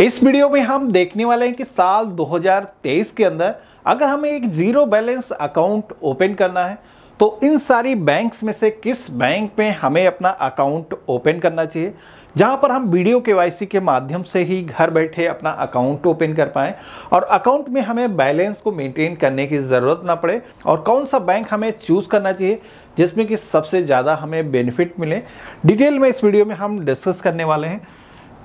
इस वीडियो में हम देखने वाले हैं कि साल 2023 के अंदर अगर हमें एक जीरो बैलेंस अकाउंट ओपन करना है तो इन सारी बैंक्स में से किस बैंक में हमें अपना अकाउंट ओपन करना चाहिए जहां पर हम वीडियो के के माध्यम से ही घर बैठे अपना अकाउंट ओपन कर पाएं और अकाउंट में हमें बैलेंस को मेंटेन करने की ज़रूरत ना पड़े और कौन सा बैंक हमें चूज़ करना चाहिए जिसमें कि सबसे ज़्यादा हमें बेनिफिट मिले डिटेल में इस वीडियो में हम डिस्कस करने वाले हैं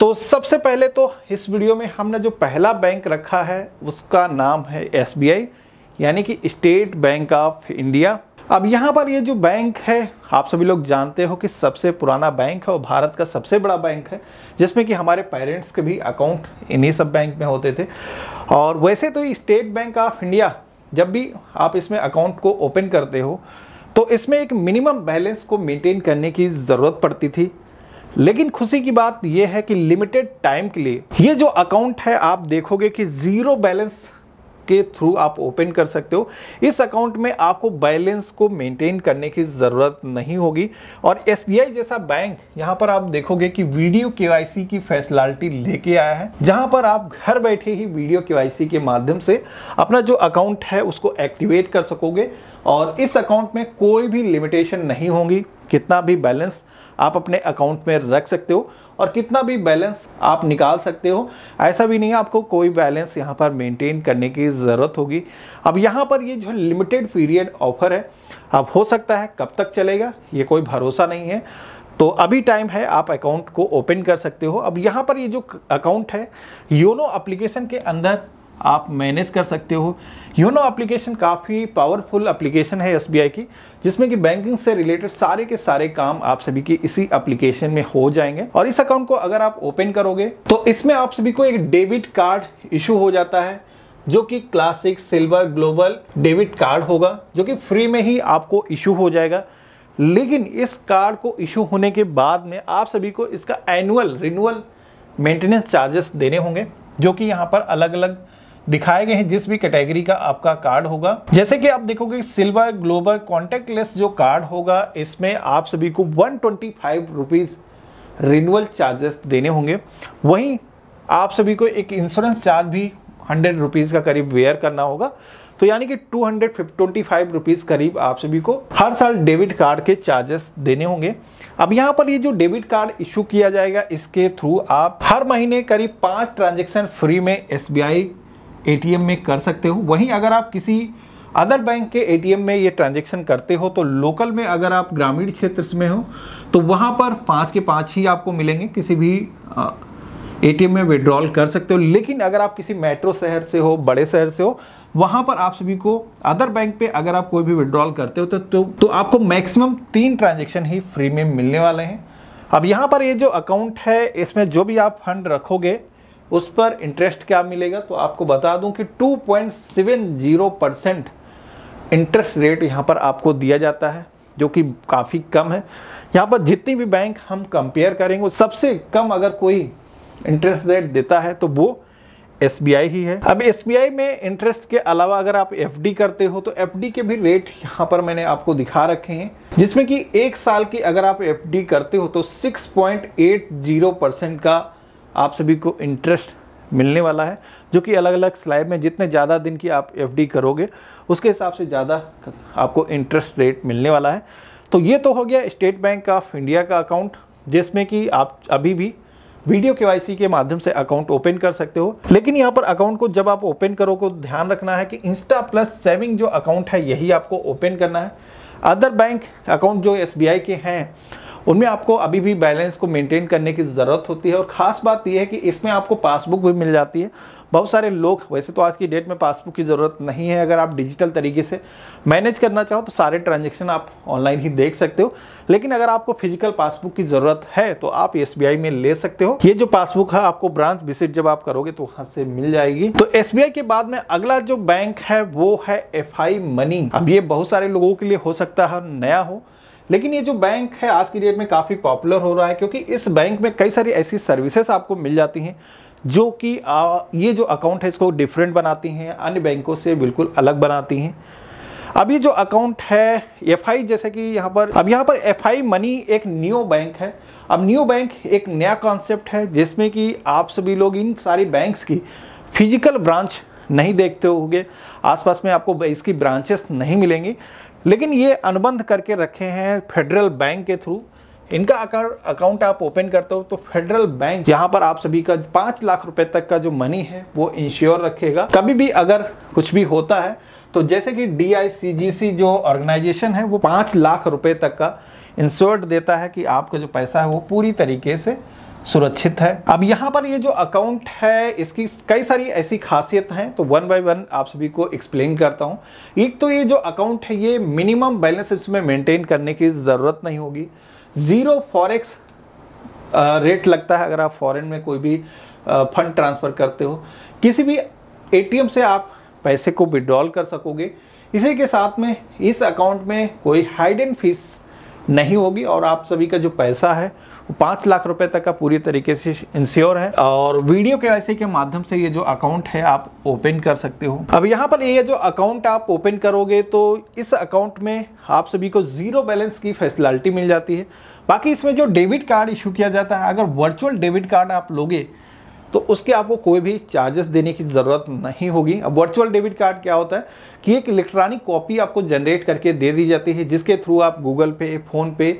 तो सबसे पहले तो इस वीडियो में हमने जो पहला बैंक रखा है उसका नाम है एस यानी कि स्टेट बैंक ऑफ इंडिया अब यहाँ पर ये जो बैंक है आप सभी लोग जानते हो कि सबसे पुराना बैंक है और भारत का सबसे बड़ा बैंक है जिसमें कि हमारे पेरेंट्स के भी अकाउंट इन्हीं सब बैंक में होते थे और वैसे तो स्टेट बैंक ऑफ इंडिया जब भी आप इसमें अकाउंट को ओपन करते हो तो इसमें एक मिनिमम बैलेंस को मेंटेन करने की ज़रूरत पड़ती थी लेकिन खुशी की बात यह है कि लिमिटेड टाइम के लिए ये जो अकाउंट है आप देखोगे कि ज़ीरो बैलेंस के थ्रू आप ओपन कर सकते हो इस अकाउंट में आपको बैलेंस को मेंटेन करने की ज़रूरत नहीं होगी और एस जैसा बैंक यहां पर आप देखोगे कि वीडियो के की फैसलालिटी लेके आया है जहां पर आप घर बैठे ही वीडियो के के माध्यम से अपना जो अकाउंट है उसको एक्टिवेट कर सकोगे और इस अकाउंट में कोई भी लिमिटेशन नहीं होगी कितना भी बैलेंस आप अपने अकाउंट में रख सकते हो और कितना भी बैलेंस आप निकाल सकते हो ऐसा भी नहीं है आपको कोई बैलेंस यहाँ पर मेंटेन करने की ज़रूरत होगी अब यहाँ पर ये जो लिमिटेड पीरियड ऑफर है अब हो सकता है कब तक चलेगा ये कोई भरोसा नहीं है तो अभी टाइम है आप अकाउंट को ओपन कर सकते हो अब यहाँ पर ये जो अकाउंट है योनो एप्लीकेशन के अंदर आप मैनेज कर सकते हो योनो एप्लीकेशन काफ़ी पावरफुल एप्लीकेशन है एस की जिसमें कि बैंकिंग से रिलेटेड सारे के सारे काम आप सभी की इसी एप्लीकेशन में हो जाएंगे और इस अकाउंट को अगर आप ओपन करोगे तो इसमें आप सभी को एक डेबिट कार्ड इशू हो जाता है जो कि classic silver global debit card होगा जो कि फ्री में ही आपको इशू हो जाएगा लेकिन इस कार्ड को इशू होने के बाद में आप सभी को इसका एनुअल रिन्यूअल मेंटेनेंस चार्जेस देने होंगे जो कि यहाँ पर अलग अलग दिखाए गए हैं जिस भी कैटेगरी का आपका कार्ड होगा जैसे कि आप देखोगे सिल्वर ग्लोबल कॉन्टेक्ट लेस जो कार्ड होगा इसमें आप सभी को one twenty five rupees renewal charges देने होंगे वहीं आप सभी को एक इंश्योरेंस चार्ज भी हंड्रेड रुपीज़ का करीब वेयर करना होगा तो यानी कि two hundred twenty five rupees करीब आप सभी को हर साल डेबिट कार्ड के चार्जेस देने होंगे अब यहाँ पर ये जो डेबिट कार्ड इशू किया जाएगा इसके थ्रू आप हर महीने करीब पांच ट्रांजेक्शन फ्री में एस एटीएम में कर सकते हो वहीं अगर आप किसी अदर बैंक के एटीएम में ये ट्रांजेक्शन करते हो तो लोकल में अगर आप ग्रामीण क्षेत्र में हो तो वहाँ पर पाँच के पाँच ही आपको मिलेंगे किसी भी एटीएम में विड्रॉल कर सकते हो लेकिन अगर आप किसी मेट्रो शहर से हो बड़े शहर से हो वहाँ पर आप सभी को अदर बैंक पे अगर आप कोई भी विड्रॉल करते हो तो तो, तो आपको मैक्सिमम तीन ट्रांजेक्शन ही फ्री में मिलने वाले हैं अब यहाँ पर ये जो अकाउंट है इसमें जो भी आप फंड रखोगे उस पर इंटरेस्ट क्या मिलेगा तो आपको बता दूं कि 2.70 परसेंट इंटरेस्ट रेट यहाँ पर आपको दिया जाता है जो कि काफ़ी कम है यहां पर जितनी भी बैंक हम कंपेयर करेंगे सबसे कम अगर कोई इंटरेस्ट रेट देता है तो वो एस ही है अब एस में इंटरेस्ट के अलावा अगर आप एफ करते हो तो एफ के भी रेट यहाँ पर मैंने आपको दिखा रखे हैं जिसमें कि एक साल की अगर आप एफ करते हो तो 6.80 परसेंट का आप सभी को इंटरेस्ट मिलने वाला है जो कि अलग अलग स्लैब में जितने ज़्यादा दिन की आप एफ करोगे उसके हिसाब से ज़्यादा आपको इंटरेस्ट रेट मिलने वाला है तो ये तो हो गया स्टेट बैंक ऑफ इंडिया का अकाउंट जिसमें कि आप अभी भी वीडियो के के माध्यम से अकाउंट ओपन कर सकते हो लेकिन यहाँ पर अकाउंट को जब आप ओपन करो को ध्यान रखना है कि इंस्टा प्लस सेविंग जो अकाउंट है यही आपको ओपन करना है अदर बैंक अकाउंट जो एस के हैं उनमें आपको अभी भी बैलेंस को मेंटेन करने की ज़रूरत होती है और ख़ास बात यह है कि इसमें आपको पासबुक भी मिल जाती है बहुत सारे लोग वैसे तो आज की डेट में पासबुक की ज़रूरत नहीं है अगर आप डिजिटल तरीके से मैनेज करना चाहो तो सारे ट्रांजेक्शन आप ऑनलाइन ही देख सकते हो लेकिन अगर आपको फिजिकल पासबुक की ज़रूरत है तो आप एस में ले सकते हो ये जो पासबुक है आपको ब्रांच विजिट जब आप करोगे तो वहाँ से मिल जाएगी तो एस के बाद में अगला जो बैंक है वो है एफ मनी अब ये बहुत सारे लोगों के लिए हो सकता है नया हो लेकिन ये जो बैंक है आज की डेट में काफ़ी पॉपुलर हो रहा है क्योंकि इस बैंक में कई सारी ऐसी सर्विसेज आपको मिल जाती हैं जो कि ये जो अकाउंट है इसको डिफरेंट बनाती हैं अन्य बैंकों से बिल्कुल अलग बनाती हैं अब ये जो अकाउंट है एफ जैसे कि यहाँ पर अब यहाँ पर एफ मनी एक न्यू बैंक है अब न्यू बैंक एक नया कॉन्सेप्ट है जिसमें कि आप सभी लोग इन सारी बैंक्स की फिजिकल ब्रांच नहीं देखते होंगे आसपास में आपको इसकी ब्रांचेस नहीं मिलेंगी लेकिन ये अनुबंध करके रखे हैं फेडरल बैंक के थ्रू इनका अकाउंट आप ओपन करते हो तो फेडरल बैंक यहाँ पर आप सभी का पाँच लाख रुपए तक का जो मनी है वो इंश्योर रखेगा कभी भी अगर कुछ भी होता है तो जैसे कि डी जो ऑर्गेनाइजेशन है वो पाँच लाख रुपए तक का इंश्योर्ड देता है कि आपका जो पैसा है वो पूरी तरीके से सुरक्षित है अब यहाँ पर ये जो अकाउंट है इसकी कई सारी ऐसी खासियत हैं तो वन बाय वन आप सभी को एक्सप्लेन करता हूँ एक तो ये जो अकाउंट है ये मिनिमम बैलेंस इसमें मेंटेन करने की ज़रूरत नहीं होगी ज़ीरो फॉरेक्स रेट लगता है अगर आप फॉरेन में कोई भी फंड ट्रांसफ़र करते हो किसी भी ए से आप पैसे को विड्रॉल कर सकोगे इसी के साथ में इस अकाउंट में कोई हाइड एंड फीस नहीं होगी और आप सभी का जो पैसा है पाँच लाख रुपए तक का पूरी तरीके से इंश्योर है और वीडियो के के माध्यम से ये जो अकाउंट है आप ओपन कर सकते हो अब यहाँ पर ये जो अकाउंट आप ओपन करोगे तो इस अकाउंट में आप सभी को जीरो बैलेंस की फैसिलिटी मिल जाती है बाकी इसमें जो डेबिट कार्ड इशू किया जाता है अगर वर्चुअल डेबिट कार्ड आप लोगे तो उसके आपको कोई भी चार्जेस देने की ज़रूरत नहीं होगी अब वर्चुअल डेबिट कार्ड क्या होता है कि एक इलेक्ट्रॉनिक कॉपी आपको जनरेट करके दे दी जाती है जिसके थ्रू आप गूगल पे फ़ोन पे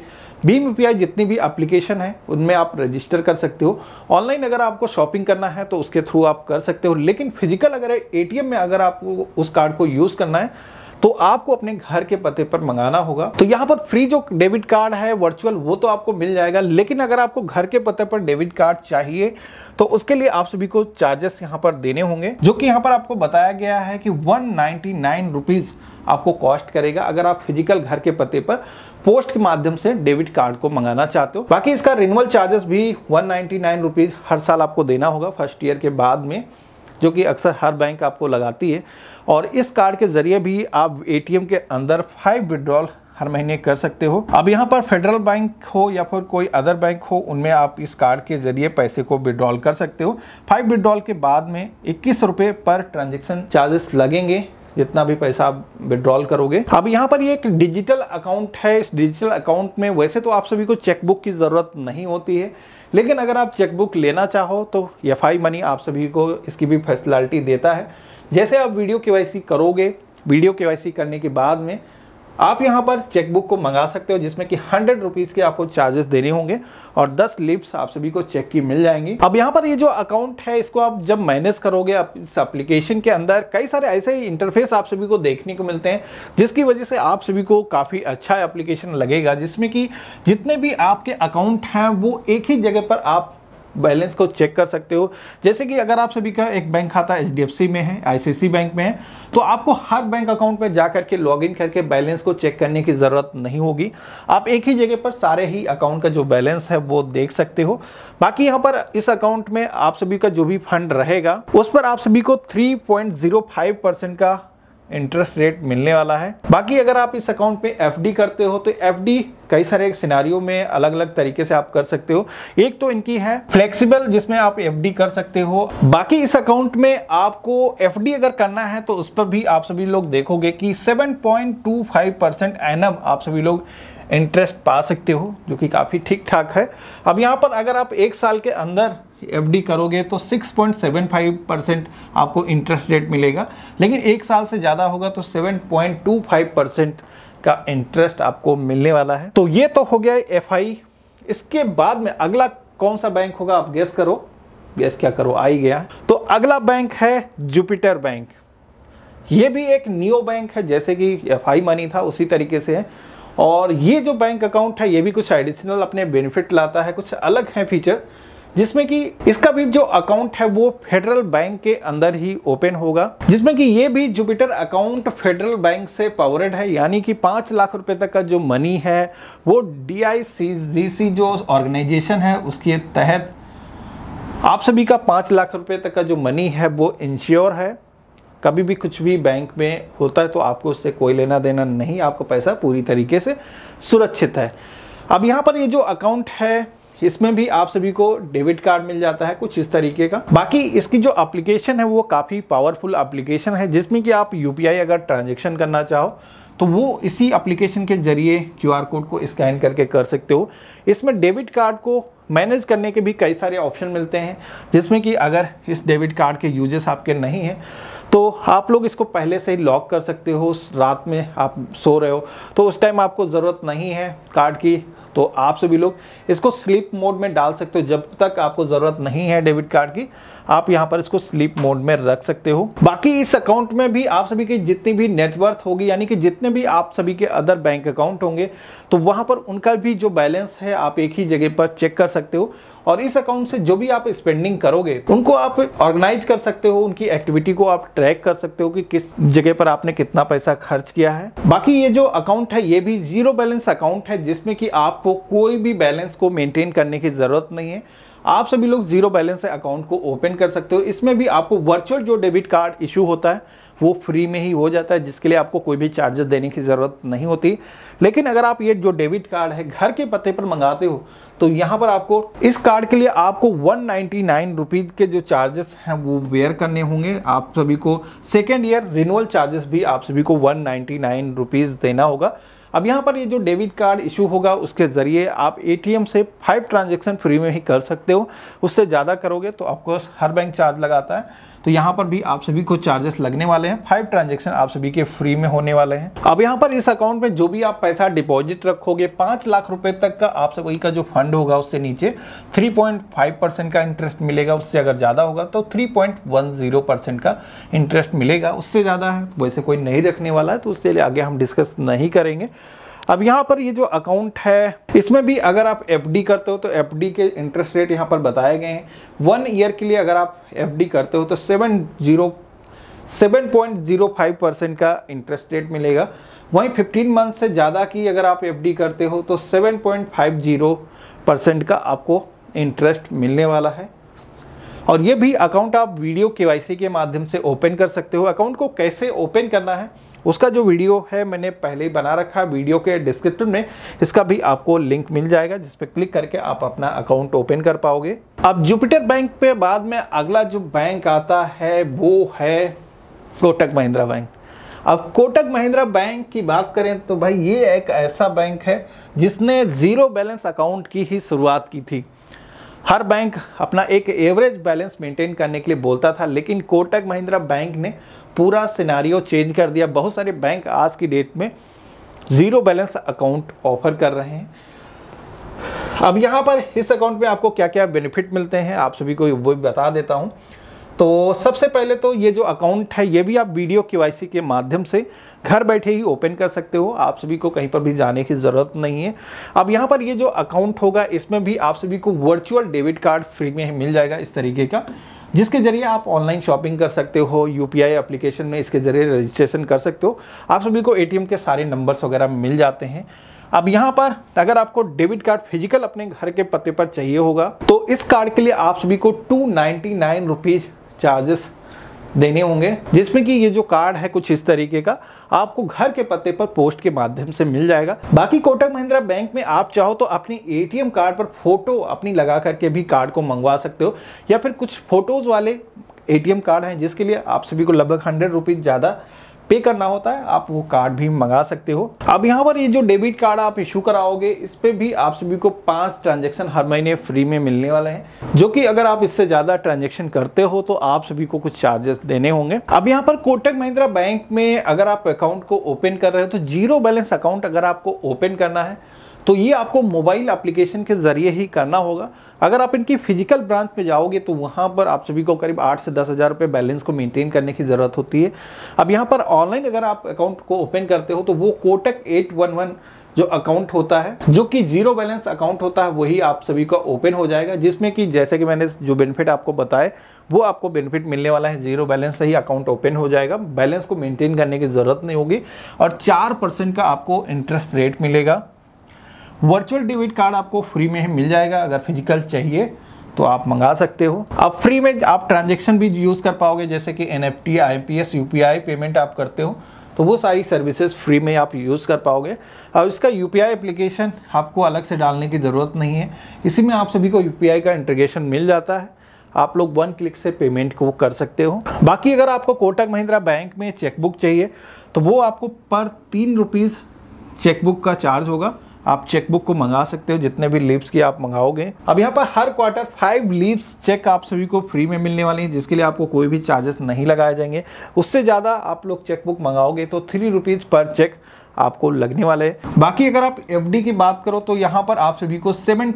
भीम यू जितनी भी एप्लीकेशन है उनमें आप रजिस्टर कर सकते हो ऑनलाइन अगर आपको शॉपिंग करना है तो उसके थ्रू आप कर सकते हो लेकिन फिजिकल अगर ए में अगर आपको उस कार्ड को यूज़ करना है तो आपको अपने घर के पते पर मंगाना होगा तो यहाँ पर फ्री जो डेबिट कार्ड है वर्चुअल वो तो आपको मिल जाएगा लेकिन अगर आपको घर के पते पर डेबिट कार्ड चाहिए तो उसके लिए आप सभी को चार्जेस यहाँ पर देने होंगे जो कि यहाँ पर आपको बताया गया है कि वन नाइन्टी आपको कॉस्ट करेगा अगर आप फिजिकल घर के पते पर पोस्ट के माध्यम से डेबिट कार्ड को मंगाना चाहते हो बाकी इसका रिन्यूअल चार्जेस भी वन नाइन्टी हर साल आपको देना होगा फर्स्ट ईयर के बाद में जो कि अक्सर हर बैंक आपको लगाती है और इस कार्ड के जरिए भी आप एटीएम के अंदर फाइव विड्रॉल हर महीने कर सकते हो अब यहाँ पर फेडरल बैंक हो या फिर कोई अदर बैंक हो उनमें आप इस कार्ड के जरिए पैसे को विड्रॉल कर सकते हो फाइव विड्रॉल के बाद में इक्कीस रुपये पर ट्रांजेक्शन चार्जेस लगेंगे जितना भी पैसा आप विड्रॉल करोगे अब यहाँ पर ये एक डिजिटल अकाउंट है इस डिजिटल अकाउंट में वैसे तो आप सभी को चेकबुक की ज़रूरत नहीं होती है लेकिन अगर आप चेकबुक लेना चाहो तो एफ मनी आप सभी को इसकी भी फैसिलिटी देता है जैसे आप वीडियो के करोगे वीडियो के करने के बाद में आप यहाँ पर चेकबुक को मंगा सकते हो जिसमें कि हंड्रेड रुपीज़ के आपको चार्जेस देने होंगे और दस लिप्स आप सभी को चेक की मिल जाएंगी अब यहाँ पर ये जो अकाउंट है इसको आप जब मैनेज करोगे आप इस एप्लीकेशन के अंदर कई सारे ऐसे ही इंटरफेस आप सभी को देखने को मिलते हैं जिसकी वजह से आप सभी को काफ़ी अच्छा एप्लीकेशन लगेगा जिसमें कि जितने भी आपके अकाउंट हैं वो एक ही जगह पर आप बैलेंस को चेक कर सकते हो जैसे कि अगर आप सभी का एक बैंक खाता एच में है आईसीसी बैंक में है तो आपको हर बैंक अकाउंट पर जा करके लॉग करके बैलेंस को चेक करने की ज़रूरत नहीं होगी आप एक ही जगह पर सारे ही अकाउंट का जो बैलेंस है वो देख सकते हो बाकी यहाँ पर इस अकाउंट में आप सभी का जो भी फंड रहेगा उस पर आप सभी को थ्री परसेंट का इंटरेस्ट रेट मिलने वाला है बाकी अगर आप इस अकाउंट में एफडी करते हो तो एफडी कई सारे सिनारियों में अलग अलग तरीके से आप कर सकते हो एक तो इनकी है फ्लेक्सिबल जिसमें आप एफडी कर सकते हो बाकी इस अकाउंट में आपको एफडी अगर करना है तो उस पर भी आप सभी लोग देखोगे कि 7.25 परसेंट एनम आप सभी लोग इंटरेस्ट पा सकते हो जो कि काफ़ी ठीक ठाक है अब यहाँ पर अगर आप एक साल के अंदर एफडी करोगे तो 6.75 परसेंट आपको इंटरेस्ट रेट मिलेगा लेकिन एक साल से ज़्यादा होगा तो 7.25 परसेंट का इंटरेस्ट आपको मिलने वाला है तो ये तो हो गया एफआई इसके बाद में अगला कौन सा बैंक होगा आप गैस करो गैस क्या करो आ ही गया तो अगला बैंक है जुपिटर बैंक ये भी एक नियो बैंक है जैसे कि एफ मनी था उसी तरीके से है और ये जो बैंक अकाउंट है ये भी कुछ एडिशनल अपने बेनिफिट लाता है कुछ अलग है फीचर जिसमें कि इसका भी जो अकाउंट है वो फेडरल बैंक के अंदर ही ओपन होगा जिसमें कि ये भी जुपिटर अकाउंट फेडरल बैंक से पावर्ड है यानी कि पांच लाख रुपए तक का जो मनी है वो डी जो ऑर्गेनाइजेशन है उसके तहत आप सभी का पांच लाख रुपए तक का जो मनी है वो इंश्योर है कभी भी कुछ भी बैंक में होता है तो आपको उससे कोई लेना देना नहीं आपका पैसा पूरी तरीके से सुरक्षित है अब यहाँ पर ये जो अकाउंट है इसमें भी आप सभी को डेबिट कार्ड मिल जाता है कुछ इस तरीके का बाकी इसकी जो एप्लीकेशन है वो काफ़ी पावरफुल एप्लीकेशन है जिसमें कि आप यू अगर ट्रांजेक्शन करना चाहो तो वो इसी एप्लीकेशन के जरिए क्यूआर कोड को स्कैन करके कर सकते हो इसमें डेबिट कार्ड को मैनेज करने के भी कई सारे ऑप्शन मिलते हैं जिसमें कि अगर इस डेबिट कार्ड के यूजेस आपके नहीं हैं तो आप लोग इसको पहले से ही लॉक कर सकते हो रात में आप सो रहे हो तो उस टाइम आपको ज़रूरत नहीं है कार्ड की तो आप सभी लोग इसको स्लीप मोड में डाल सकते हो जब तक आपको ज़रूरत नहीं है डेबिट कार्ड की आप यहाँ पर इसको स्लीप मोड में रख सकते हो बाकी इस अकाउंट में भी आप सभी की जितनी भी नेटवर्थ होगी यानी कि जितने भी आप सभी के अदर बैंक अकाउंट होंगे तो वहाँ पर उनका भी जो बैलेंस है आप एक ही जगह पर चेक कर सकते हो और इस अकाउंट से जो भी आप स्पेंडिंग करोगे उनको आप ऑर्गेनाइज कर सकते हो उनकी एक्टिविटी को आप ट्रैक कर सकते हो कि किस जगह पर आपने कितना पैसा खर्च किया है बाकी ये जो अकाउंट है ये भी जीरो बैलेंस अकाउंट है जिसमें कि आपको कोई भी बैलेंस को मेंटेन करने की ज़रूरत नहीं है आप सभी लोग जीरो बैलेंस अकाउंट को ओपन कर सकते हो इसमें भी आपको वर्चुअल जो डेबिट कार्ड इशू होता है वो फ्री में ही हो जाता है जिसके लिए आपको कोई भी चार्जेस देने की ज़रूरत नहीं होती लेकिन अगर आप ये जो डेबिट कार्ड है घर के पते पर मंगाते हो तो यहाँ पर आपको इस कार्ड के लिए आपको वन नाइन्टी के जो चार्जेस हैं वो बेयर करने होंगे आप सभी को सेकेंड ईयर रिनूअल चार्जेस भी आप सभी को वन नाइन्टी देना होगा अब यहाँ पर ये जो डेबिट कार्ड इशू होगा उसके ज़रिए आप एटीएम से फाइव ट्रांजेक्शन फ्री में ही कर सकते हो उससे ज़्यादा करोगे तो ऑफकोर्स हर बैंक चार्ज लगाता है तो यहाँ पर भी आप सभी को चार्जेस लगने वाले हैं फाइव ट्रांजेक्शन आप सभी के फ्री में होने वाले हैं अब यहाँ पर इस अकाउंट में जो भी आप पैसा डिपॉजिट रखोगे पाँच लाख रुपए तक का आप सभी का जो फंड होगा उससे नीचे थ्री परसेंट का इंटरेस्ट मिलेगा उससे अगर ज़्यादा होगा तो थ्री परसेंट का इंटरेस्ट मिलेगा उससे ज़्यादा है वैसे कोई नहीं रखने वाला है तो उसके लिए आगे हम डिस्कस नहीं करेंगे अब यहाँ पर ये जो अकाउंट है इसमें भी अगर आप एफ करते हो तो एफ के इंटरेस्ट रेट यहाँ पर बताए गए हैं वन ईयर के लिए अगर आप एफ करते हो तो seven zero seven point zero five percent का इंटरेस्ट रेट मिलेगा वहीं फिफ्टीन मंथ से ज़्यादा की अगर आप एफ करते हो तो seven point five zero percent का आपको इंटरेस्ट मिलने वाला है और ये भी अकाउंट आप वीडियो के के माध्यम से ओपन कर सकते हो अकाउंट को कैसे ओपन करना है उसका जो वीडियो है मैंने पहले ही बना रखा है वीडियो के डिस्क्रिप्शन में इसका भी आपको लिंक मिल जाएगा जिस पर क्लिक करके आप अपना अकाउंट ओपन कर पाओगे अब जुपिटर बैंक पे बाद में अगला जो बैंक आता है वो है कोटक महिंद्रा बैंक अब कोटक महिंद्रा बैंक की बात करें तो भाई ये एक ऐसा बैंक है जिसने ज़ीरो बैलेंस अकाउंट की ही शुरुआत की थी हर बैंक अपना एक एवरेज बैलेंस मेंटेन करने के लिए बोलता था लेकिन कोटक महिंद्रा बैंक ने पूरा सिनारियो चेंज कर दिया बहुत सारे बैंक आज की डेट में ज़ीरो बैलेंस अकाउंट ऑफर कर रहे हैं अब यहाँ पर इस अकाउंट में आपको क्या क्या बेनिफिट मिलते हैं आप सभी को वो बता देता हूँ तो सबसे पहले तो ये जो अकाउंट है ये भी आप वीडियो के के माध्यम से घर बैठे ही ओपन कर सकते हो आप सभी को कहीं पर भी जाने की ज़रूरत नहीं है अब यहाँ पर ये जो अकाउंट होगा इसमें भी आप सभी को वर्चुअल डेबिट कार्ड फ्री में मिल जाएगा इस तरीके का जिसके ज़रिए आप ऑनलाइन शॉपिंग कर सकते हो यू पी एप्लीकेशन में इसके ज़रिए रजिस्ट्रेशन कर सकते हो आप सभी को ए के सारे नंबर्स वगैरह मिल जाते हैं अब यहाँ पर अगर आपको डेबिट कार्ड फिजिकल अपने घर के पते पर चाहिए होगा तो इस कार्ड के लिए आप सभी को टू नाइन्टी चार्जेस देने होंगे जिसमें कि ये जो कार्ड है कुछ इस तरीके का आपको घर के पते पर पोस्ट के माध्यम से मिल जाएगा बाकी कोटक महिंद्रा बैंक में आप चाहो तो अपने एटीएम कार्ड पर फोटो अपनी लगा करके भी कार्ड को मंगवा सकते हो या फिर कुछ फोटोज़ वाले एटीएम कार्ड हैं जिसके लिए आप सभी को लगभग हंड्रेड रुपीज़ ज़्यादा पे करना होता है आप वो कार्ड भी मंगा सकते हो अब यहाँ पर ये जो डेबिट कार्ड आप इशू कराओगे इस पर भी आप सभी को पांच ट्रांजेक्शन हर महीने फ्री में मिलने वाले हैं जो कि अगर आप इससे ज्यादा ट्रांजेक्शन करते हो तो आप सभी को कुछ चार्जेस देने होंगे अब यहाँ पर कोटक महिंद्रा बैंक में अगर आप अकाउंट को ओपन कर रहे हो तो जीरो बैलेंस अकाउंट अगर आपको ओपन करना है तो ये आपको मोबाइल एप्लीकेशन के ज़रिए ही करना होगा अगर आप इनकी फिजिकल ब्रांच में जाओगे तो वहाँ पर आप सभी को करीब आठ से दस हज़ार रुपये बैलेंस को मेंटेन करने की ज़रूरत होती है अब यहाँ पर ऑनलाइन अगर आप अकाउंट को ओपन करते हो तो वो कोटक एट वन वन जो अकाउंट होता है जो कि जीरो बैलेंस अकाउंट होता है वही आप सभी का ओपन हो जाएगा जिसमें कि जैसे कि मैंने जो बेनिफिट आपको बताए वो आपको बेनिफिट मिलने वाला है जीरो बैलेंस से ही अकाउंट ओपन हो जाएगा बैलेंस को मेंटेन करने की ज़रूरत नहीं होगी और चार परसेंट का आपको इंटरेस्ट रेट मिलेगा वर्चुअल डेबिट कार्ड आपको फ्री में ही मिल जाएगा अगर फिजिकल चाहिए तो आप मंगा सकते हो आप फ्री में आप ट्रांजेक्शन भी यूज़ कर पाओगे जैसे कि N F T I P S U P I payment आप करते हो तो वो सारी सर्विसेज फ्री में आप यूज़ कर पाओगे और इसका यू पी आई एप्लीकेशन आपको अलग से डालने की ज़रूरत नहीं है इसी में आप सभी को यू पी आई का इंटीग्रेशन मिल जाता है आप लोग वन क्लिक से पेमेंट को कर सकते हो बाकी अगर आपको कोटक महिंद्रा बैंक में चेकबुक चाहिए तो वो आपको पर तीन रुपीज़ चेकबुक का चार्ज होगा आप चेकबुक को मंगा सकते हो जितने भी लीव्स की आप मंगाओगे अब यहाँ पर हर क्वार्टर फाइव लीव्स चेक आप सभी को फ्री में मिलने वाले हैं जिसके लिए आपको कोई भी चार्जेस नहीं लगाए जाएंगे उससे ज़्यादा आप लोग चेकबुक मंगाओगे तो थ्री रुपीज़ पर चेक आपको लगने वाले बाकी अगर आप एफ की बात करो तो यहाँ पर आप सभी को 7.1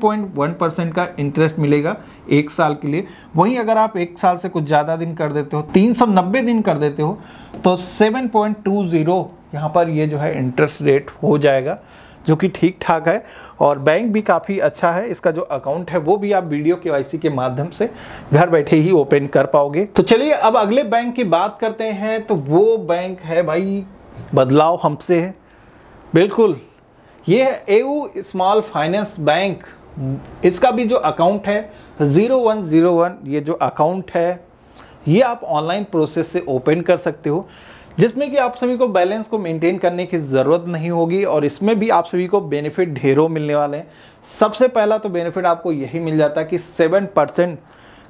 परसेंट का इंटरेस्ट मिलेगा एक साल के लिए वहीं अगर आप एक साल से कुछ ज़्यादा दिन कर देते हो 390 दिन कर देते हो तो 7.20 यहाँ पर ये जो है इंटरेस्ट रेट हो जाएगा जो कि ठीक ठाक है और बैंक भी काफ़ी अच्छा है इसका जो अकाउंट है वो भी आप वीडियो के के माध्यम से घर बैठे ही ओपन कर पाओगे तो चलिए अब अगले बैंक की बात करते हैं तो वो बैंक है भाई बदलाव हमसे है बिल्कुल ये है एयू स्मॉल फाइनेंस बैंक इसका भी जो अकाउंट है ज़ीरो वन ज़ीरो वन ये जो अकाउंट है ये आप ऑनलाइन प्रोसेस से ओपन कर सकते हो जिसमें कि आप सभी को बैलेंस को मेंटेन करने की ज़रूरत नहीं होगी और इसमें भी आप सभी को बेनिफिट ढेरों मिलने वाले हैं सबसे पहला तो बेनिफिट आपको यही मिल जाता है कि सेवन परसेंट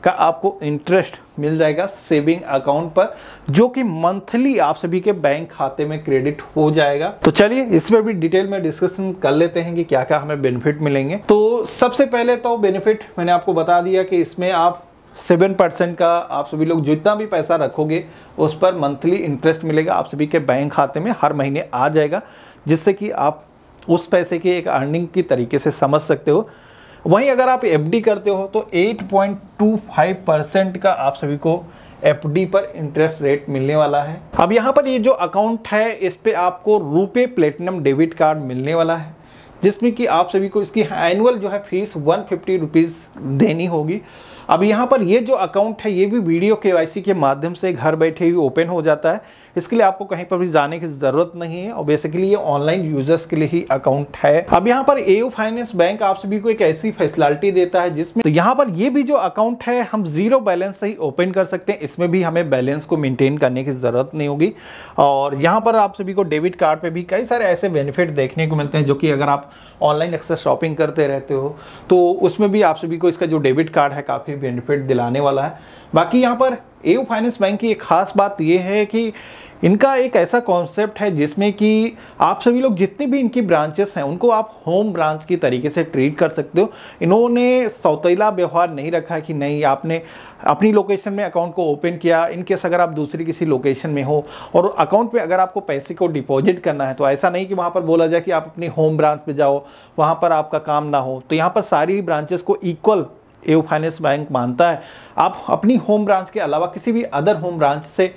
का आपको इंटरेस्ट मिल जाएगा सेविंग अकाउंट पर जो कि मंथली आप सभी के बैंक खाते में क्रेडिट हो जाएगा तो चलिए इस पर भी डिटेल में डिस्कशन कर लेते हैं कि क्या क्या हमें बेनिफिट मिलेंगे तो सबसे पहले तो बेनिफिट मैंने आपको बता दिया कि इसमें आप सेवन परसेंट का आप सभी लोग जितना भी पैसा रखोगे उस पर मंथली इंटरेस्ट मिलेगा आप सभी के बैंक खाते में हर महीने आ जाएगा जिससे कि आप उस पैसे की एक अर्निंग की तरीके से समझ सकते हो वहीं अगर आप एफ करते हो तो 8.25 परसेंट का आप सभी को एफ पर इंटरेस्ट रेट मिलने वाला है अब यहाँ पर ये जो अकाउंट है इस पर आपको रुपे प्लेटिनम डेबिट कार्ड मिलने वाला है जिसमें कि आप सभी को इसकी एनुअल जो है फीस वन फिफ्टी देनी होगी अब यहाँ पर ये जो अकाउंट है ये भी वीडियो के के माध्यम से घर बैठे ही ओपन हो जाता है इसके लिए आपको कहीं पर भी जाने की ज़रूरत नहीं है और बेसिकली ये ऑनलाइन यूजर्स के लिए ही अकाउंट है अब यहाँ पर एयू फाइनेंस बैंक आप सभी को एक ऐसी फैसिलिटी देता है जिसमें तो यहाँ पर ये भी जो अकाउंट है हम जीरो बैलेंस से ही ओपन कर सकते हैं इसमें भी हमें बैलेंस को मेंटेन करने की ज़रूरत नहीं होगी और यहाँ पर आप सभी को डेबिट कार्ड पर भी कई सारे ऐसे बेनिफिट देखने को मिलते हैं जो कि अगर आप ऑनलाइन एक्सेस शॉपिंग करते रहते हो तो उसमें भी आप सभी को इसका जो डेबिट कार्ड है काफ़ी काफ़ी बेनिफिट दिलाने वाला है बाकी यहाँ पर ए फाइनेंस बैंक की एक खास बात ये है कि इनका एक ऐसा कॉन्सेप्ट है जिसमें कि आप सभी लोग जितनी भी इनकी ब्रांचेस हैं उनको आप होम ब्रांच की तरीके से ट्रीट कर सकते हो इन्होंने सौतीला व्यवहार नहीं रखा कि नहीं आपने अपनी लोकेशन में अकाउंट को ओपन किया इनकेस अगर आप दूसरी किसी लोकेशन में हो और अकाउंट पे अगर आपको पैसे को डिपॉजिट करना है तो ऐसा नहीं कि वहाँ पर बोला जाए कि आप अपनी होम ब्रांच पर जाओ वहाँ पर आपका काम ना हो तो यहाँ पर सारी ब्रांचेस को इक्वल ए फाइनेंस बैंक मानता है आप अपनी होम ब्रांच के अलावा किसी भी अदर होम ब्रांच से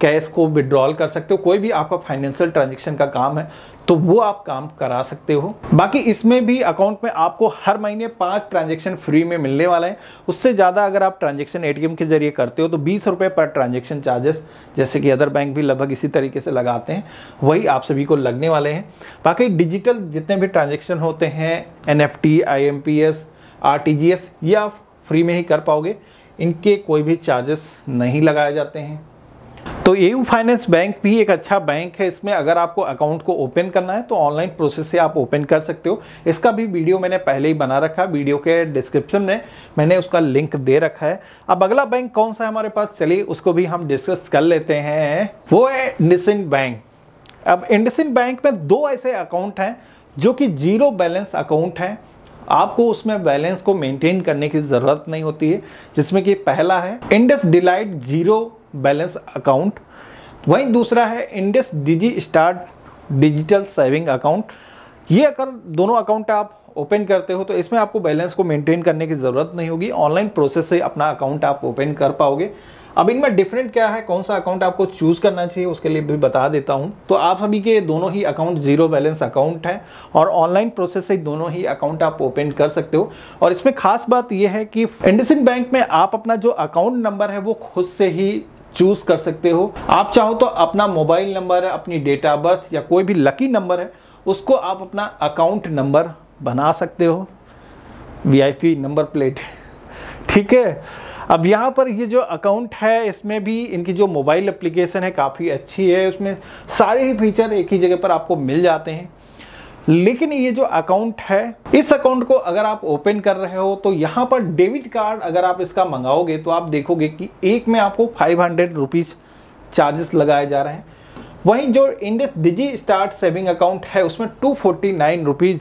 कैश को विड्रॉल कर सकते हो कोई भी आपका फाइनेंशियल ट्रांजेक्शन का काम है तो वो आप काम करा सकते हो बाकी इसमें भी अकाउंट में आपको हर महीने पांच ट्रांजेक्शन फ्री में मिलने वाला है उससे ज़्यादा अगर आप ट्रांजेक्शन एटीएम के जरिए करते हो तो बीस रुपये पर ट्रांजेक्शन चार्जेस जैसे कि अदर बैंक भी लगभग इसी तरीके से लगाते हैं वही आप सभी को लगने वाले हैं बाकी डिजिटल जितने भी ट्रांजेक्शन होते हैं N F T I M P S R या आप फ्री में ही कर पाओगे इनके कोई भी चार्जेस नहीं लगाए जाते हैं तो ए फाइनेंस बैंक भी एक अच्छा बैंक है इसमें अगर आपको अकाउंट को ओपन करना है तो ऑनलाइन प्रोसेस से आप ओपन कर सकते हो इसका भी वीडियो मैंने पहले ही बना रखा वीडियो के डिस्क्रिप्शन में मैंने उसका लिंक दे रखा है अब अगला बैंक कौन सा है हमारे पास चलिए उसको भी हम डिस्कस कर लेते हैं वो है इंडसिन बैंक अब इंडसिन बैंक में दो ऐसे अकाउंट हैं जो कि जीरो बैलेंस अकाउंट हैं आपको उसमें बैलेंस को मेंटेन करने की ज़रूरत नहीं होती है जिसमें कि पहला है Indus delight zero balance account वहीं दूसरा है Indus digi start digital saving account ये अगर दोनों अकाउंट आप ओपन करते हो तो इसमें आपको बैलेंस को मेंटेन करने की ज़रूरत नहीं होगी ऑनलाइन प्रोसेस से अपना अकाउंट आप ओपन कर पाओगे अब इनमें डिफरेंट क्या है कौन सा अकाउंट आपको चूज़ करना चाहिए उसके लिए भी बता देता हूँ तो आप सभी के दोनों ही अकाउंट जीरो बैलेंस अकाउंट है और ऑनलाइन प्रोसेस से दोनों ही अकाउंट आप ओपन कर सकते हो और इसमें खास बात यह है कि इंडसिन बैंक में आप अपना जो अकाउंट नंबर है वो खुद से ही चूज कर सकते हो आप चाहो तो अपना मोबाइल नंबर अपनी डेट ऑफ बर्थ या कोई भी लकी नंबर है उसको आप अपना अकाउंट नंबर बना सकते हो वी नंबर प्लेट ठीक है अब यहाँ पर ये जो अकाउंट है इसमें भी इनकी जो मोबाइल एप्लीकेशन है काफ़ी अच्छी है उसमें सारे ही फीचर एक ही जगह पर आपको मिल जाते हैं लेकिन ये जो अकाउंट है इस अकाउंट को अगर आप ओपन कर रहे हो तो यहाँ पर डेबिट कार्ड अगर आप इसका मंगाओगे तो आप देखोगे कि एक में आपको फाइव हंड्रेड रुपीज़ चार्जेस लगाए जा रहे हैं वहीं जो Indus digi start saving account है उसमें two forty nine rupees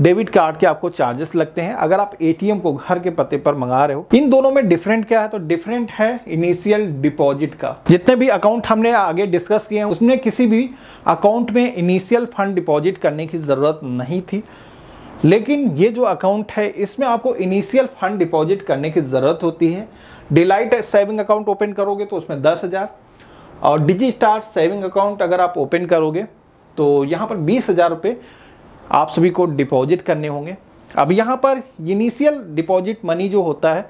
debit card के आपको चार्जेस लगते हैं अगर आप एटीएम को घर के पते पर मंगा रहे हो इन दोनों में डिफरेंट क्या है तो डिफरेंट है इनिशियल डिपॉजिट का जितने भी अकाउंट हमने आगे डिस्कस किए हैं उसमें किसी भी अकाउंट में इनिशियल फंड डिपॉजिट करने की ज़रूरत नहीं थी लेकिन ये जो अकाउंट है इसमें आपको इनिशियल फंड डिपॉजिट करने की ज़रूरत होती है डिलाइट सेविंग अकाउंट ओपन करोगे तो उसमें दस हज़ार और डिजी स्टार सेविंग अकाउंट अगर आप ओपन करोगे तो यहाँ पर बीस हज़ार रुपये आप सभी को डिपॉजिट करने होंगे अब यहाँ पर इनिशियल डिपॉजिट मनी जो होता है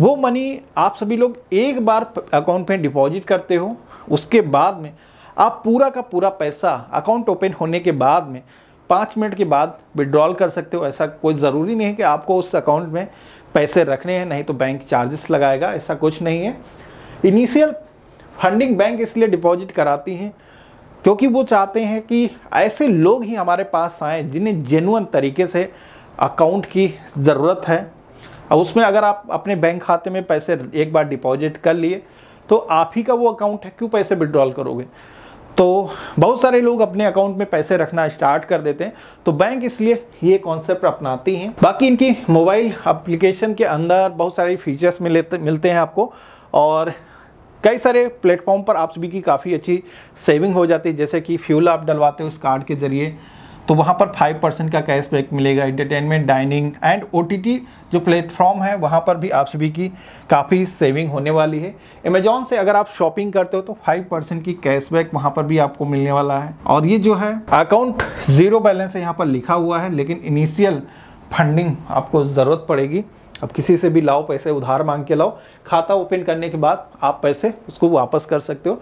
वो मनी आप सभी लोग एक बार अकाउंट में डिपॉजिट करते हो उसके बाद में आप पूरा का पूरा पैसा अकाउंट ओपन होने के बाद में पाँच मिनट के बाद विड्रॉल कर सकते हो ऐसा कोई ज़रूरी नहीं है कि आपको उस अकाउंट में पैसे रखने हैं नहीं तो बैंक चार्जेस लगाएगा ऐसा कुछ नहीं है इनिशियल फंडिंग बैंक इसलिए डिपॉजिट कराती हैं क्योंकि वो चाहते हैं कि ऐसे लोग ही हमारे पास आए जिन्हें जेनुअन तरीके से अकाउंट की ज़रूरत है और उसमें अगर आप अपने बैंक खाते में पैसे एक बार डिपॉजिट कर लिए तो आप ही का वो अकाउंट है क्यों पैसे विड्रॉल करोगे तो बहुत सारे लोग अपने अकाउंट में पैसे रखना स्टार्ट कर देते हैं तो बैंक इसलिए ये कॉन्सेप्ट अपनाती हैं बाकी इनकी मोबाइल एप्लीकेशन के अंदर बहुत सारे फीचर्स मिले मिलते हैं आपको और कई सारे प्लेटफॉर्म पर आप सभी की काफ़ी अच्छी सेविंग हो जाती है जैसे कि फ्यूल आप डलवाते हो उस कार्ड के जरिए तो वहाँ पर फाइव परसेंट का कैशबैक मिलेगा इंटरटेनमेंट डाइनिंग एंड ओ जो प्लेटफॉर्म है वहाँ पर भी आप सभी की काफ़ी सेविंग होने वाली है अमेजोन से अगर आप शॉपिंग करते हो तो फाइव परसेंट की कैशबैक वहाँ पर भी आपको मिलने वाला है और ये जो है अकाउंट ज़ीरो बैलेंस है यहाँ पर लिखा हुआ है लेकिन इनिशियल फंडिंग आपको ज़रूरत पड़ेगी अब किसी से भी लाओ पैसे उधार मांग के लाओ खाता ओपन करने के बाद आप पैसे उसको वापस कर सकते हो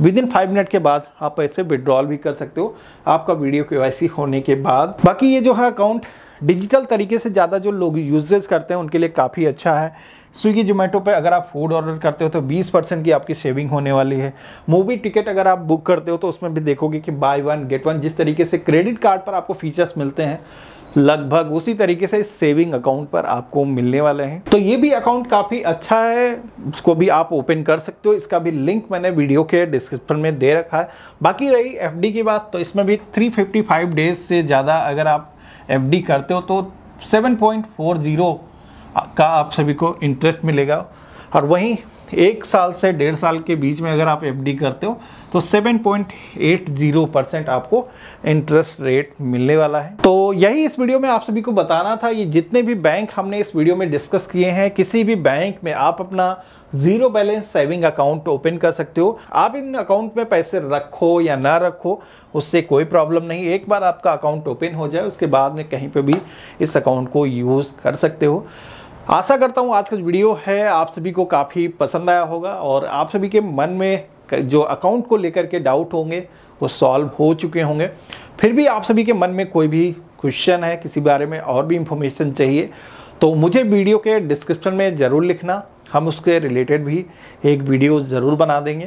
विद इन फाइव मिनट के बाद आप पैसे विड्रॉल भी कर सकते हो आपका वीडियो के होने के बाद बाकी ये जो है अकाउंट डिजिटल तरीके से ज़्यादा जो लोग यूजेज करते हैं उनके लिए काफ़ी अच्छा है स्विगी जोमेटो पे अगर आप फूड ऑर्डर करते हो तो 20 परसेंट की आपकी सेविंग होने वाली है मूवी टिकट अगर आप बुक करते हो तो उसमें भी देखोगे कि बाय वन गेट वन जिस तरीके से क्रेडिट कार्ड पर आपको फीचर्स मिलते हैं लगभग उसी तरीके से सेविंग अकाउंट पर आपको मिलने वाले हैं तो ये भी अकाउंट काफ़ी अच्छा है उसको भी आप ओपन कर सकते हो इसका भी लिंक मैंने वीडियो के डिस्क्रिप्शन में दे रखा है बाकी रही एफ की बात तो इसमें भी थ्री डेज से ज़्यादा अगर आप एफ करते हो तो सेवन का आप सभी को इंटरेस्ट मिलेगा और वहीं एक साल से डेढ़ साल के बीच में अगर आप एफडी करते हो तो 7.80 परसेंट आपको इंटरेस्ट रेट मिलने वाला है तो यही इस वीडियो में आप सभी को बताना था ये जितने भी बैंक हमने इस वीडियो में डिस्कस किए हैं किसी भी बैंक में आप अपना zero balance saving account open कर सकते हो आप इन अकाउंट में पैसे रखो या ना रखो उससे कोई प्रॉब्लम नहीं एक बार आपका अकाउंट ओपन हो जाए उसके बाद में कहीं पर भी इस अकाउंट को यूज़ कर सकते हो आशा करता हूँ आज का वीडियो है आप सभी को काफ़ी पसंद आया होगा और आप सभी के मन में जो अकाउंट को लेकर के डाउट होंगे वो सॉल्व हो चुके होंगे फिर भी आप सभी के मन में कोई भी क्वेश्चन है किसी बारे में और भी इंफॉर्मेशन चाहिए तो मुझे वीडियो के डिस्क्रिप्शन में ज़रूर लिखना हम उसके रिलेटेड भी एक वीडियो ज़रूर बना देंगे